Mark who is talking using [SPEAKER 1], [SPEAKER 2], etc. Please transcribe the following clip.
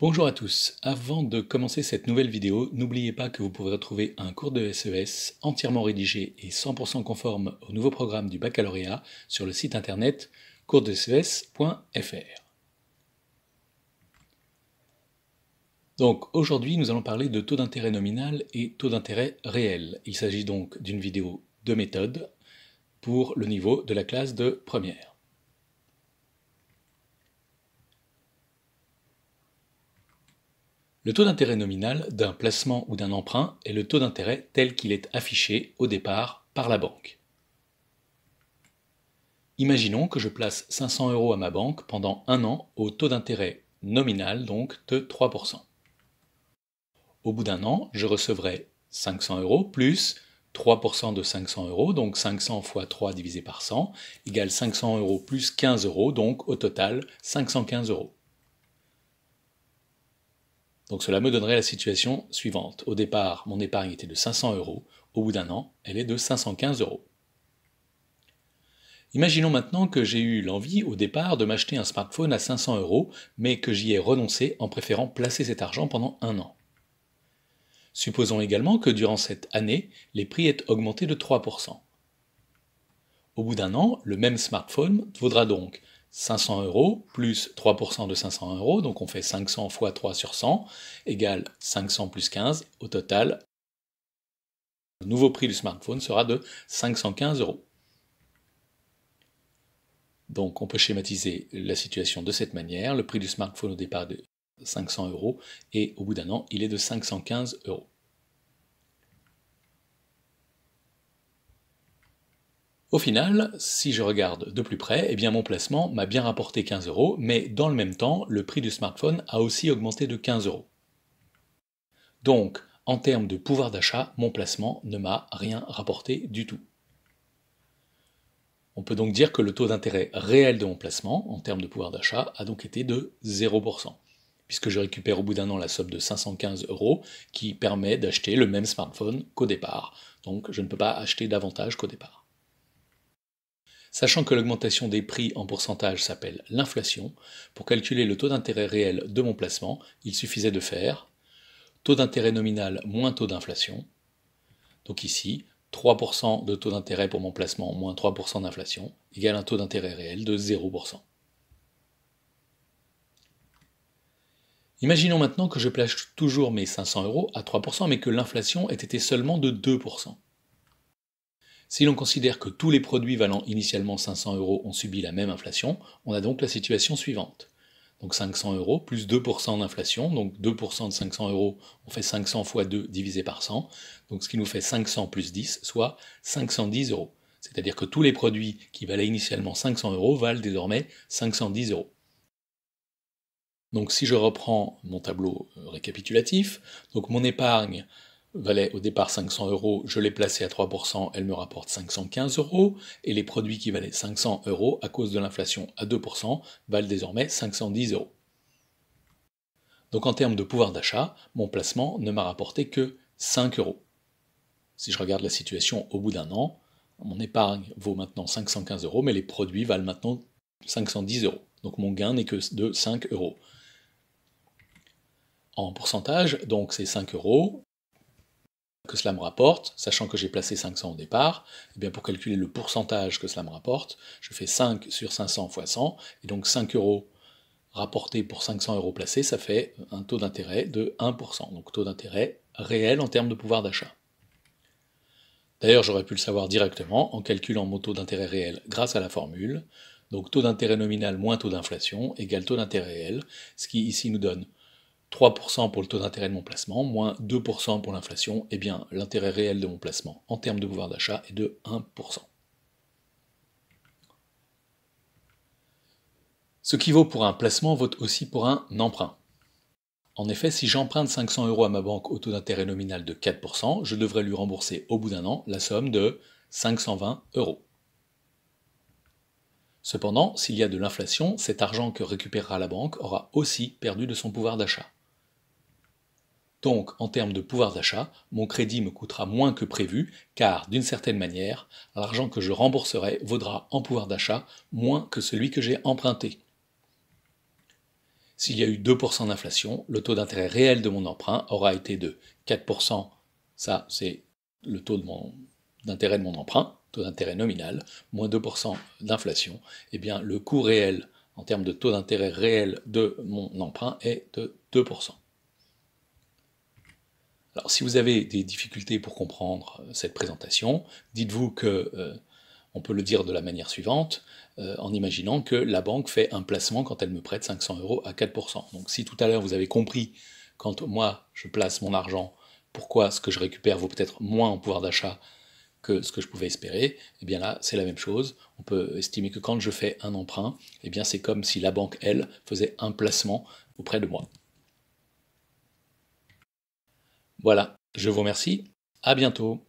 [SPEAKER 1] Bonjour à tous, avant de commencer cette nouvelle vidéo, n'oubliez pas que vous pourrez retrouver un cours de SES e entièrement rédigé et 100% conforme au nouveau programme du baccalauréat sur le site internet coursdeses.fr. Donc aujourd'hui nous allons parler de taux d'intérêt nominal et taux d'intérêt réel. Il s'agit donc d'une vidéo de méthode pour le niveau de la classe de première. Le taux d'intérêt nominal d'un placement ou d'un emprunt est le taux d'intérêt tel qu'il est affiché au départ par la banque. Imaginons que je place 500 euros à ma banque pendant un an au taux d'intérêt nominal donc de 3%. Au bout d'un an, je recevrai 500 euros plus 3% de 500 euros, donc 500 fois 3 divisé par 100 égale 500 euros plus 15 euros, donc au total 515 euros. Donc cela me donnerait la situation suivante. Au départ, mon épargne était de 500 euros. Au bout d'un an, elle est de 515 euros. Imaginons maintenant que j'ai eu l'envie au départ de m'acheter un smartphone à 500 euros, mais que j'y ai renoncé en préférant placer cet argent pendant un an. Supposons également que durant cette année, les prix aient augmenté de 3%. Au bout d'un an, le même smartphone vaudra donc 500 euros plus 3% de 500 euros, donc on fait 500 fois 3 sur 100 égale 500 plus 15. Au total, le nouveau prix du smartphone sera de 515 euros. Donc on peut schématiser la situation de cette manière. Le prix du smartphone au départ de 500 euros et au bout d'un an, il est de 515 euros. Au final, si je regarde de plus près, eh bien mon placement m'a bien rapporté 15 euros, mais dans le même temps, le prix du smartphone a aussi augmenté de 15 euros. Donc, en termes de pouvoir d'achat, mon placement ne m'a rien rapporté du tout. On peut donc dire que le taux d'intérêt réel de mon placement, en termes de pouvoir d'achat, a donc été de 0%, puisque je récupère au bout d'un an la somme de 515 euros qui permet d'acheter le même smartphone qu'au départ. Donc je ne peux pas acheter davantage qu'au départ. Sachant que l'augmentation des prix en pourcentage s'appelle l'inflation, pour calculer le taux d'intérêt réel de mon placement, il suffisait de faire taux d'intérêt nominal moins taux d'inflation. Donc ici, 3% de taux d'intérêt pour mon placement moins 3% d'inflation égale un taux d'intérêt réel de 0%. Imaginons maintenant que je place toujours mes 500 euros à 3%, mais que l'inflation ait été seulement de 2%. Si l'on considère que tous les produits valant initialement 500 euros ont subi la même inflation, on a donc la situation suivante. Donc 500 euros plus 2% d'inflation, donc 2% de 500 euros, on fait 500 fois 2 divisé par 100, donc ce qui nous fait 500 plus 10, soit 510 euros. C'est-à-dire que tous les produits qui valaient initialement 500 euros valent désormais 510 euros. Donc si je reprends mon tableau euh, récapitulatif, donc mon épargne valait au départ 500 euros, je l'ai placé à 3%, elle me rapporte 515 euros, et les produits qui valaient 500 euros à cause de l'inflation à 2% valent désormais 510 euros. Donc en termes de pouvoir d'achat, mon placement ne m'a rapporté que 5 euros. Si je regarde la situation au bout d'un an, mon épargne vaut maintenant 515 euros, mais les produits valent maintenant 510 euros. Donc mon gain n'est que de 5 euros. En pourcentage, donc c'est 5 euros que cela me rapporte, sachant que j'ai placé 500 au départ, et eh bien pour calculer le pourcentage que cela me rapporte, je fais 5 sur 500 fois 100, et donc 5 euros rapportés pour 500 euros placés, ça fait un taux d'intérêt de 1%, donc taux d'intérêt réel en termes de pouvoir d'achat. D'ailleurs, j'aurais pu le savoir directement en calculant mon taux d'intérêt réel grâce à la formule, donc taux d'intérêt nominal moins taux d'inflation égale taux d'intérêt réel, ce qui ici nous donne 3% pour le taux d'intérêt de mon placement, moins 2% pour l'inflation, et eh bien l'intérêt réel de mon placement en termes de pouvoir d'achat est de 1%. Ce qui vaut pour un placement vaut aussi pour un emprunt. En effet, si j'emprunte 500 euros à ma banque au taux d'intérêt nominal de 4%, je devrais lui rembourser au bout d'un an la somme de 520 euros. Cependant, s'il y a de l'inflation, cet argent que récupérera la banque aura aussi perdu de son pouvoir d'achat. Donc, en termes de pouvoir d'achat, mon crédit me coûtera moins que prévu, car d'une certaine manière, l'argent que je rembourserai vaudra en pouvoir d'achat moins que celui que j'ai emprunté. S'il y a eu 2% d'inflation, le taux d'intérêt réel de mon emprunt aura été de 4%, ça c'est le taux d'intérêt de, mon emprunt, taux d'intérêt nominal, moins 2% d'inflation, eh bien le coût réel en termes de taux d'intérêt réel de mon emprunt est de 2%. Alors si vous avez des difficultés pour comprendre euh, cette présentation, dites-vous que, euh, on peut le dire de la manière suivante, euh, en imaginant que la banque fait un placement quand elle me prête 500 euros à 4%. Donc si tout à l'heure vous avez compris quand moi je place mon argent, pourquoi ce que je récupère vaut peut-être moins en pouvoir d'achat que ce que je pouvais espérer, eh bien là, c'est la même chose. On peut estimer que quand je fais un emprunt, eh bien c'est comme si la banque, elle, faisait un placement auprès de moi. Voilà, je vous remercie. À bientôt.